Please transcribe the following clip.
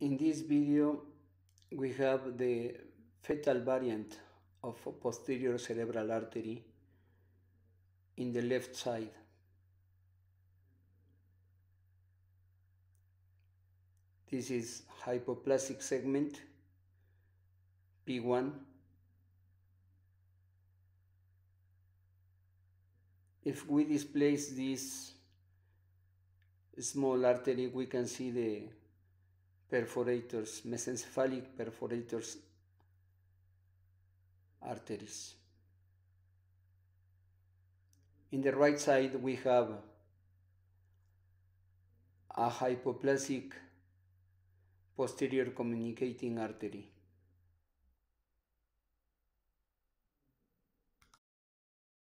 In this video, we have the fetal variant of posterior cerebral artery in the left side. This is hypoplastic segment P1. If we displace this small artery, we can see the perforators, mesencephalic perforators arteries. In the right side, we have a hypoplastic posterior communicating artery.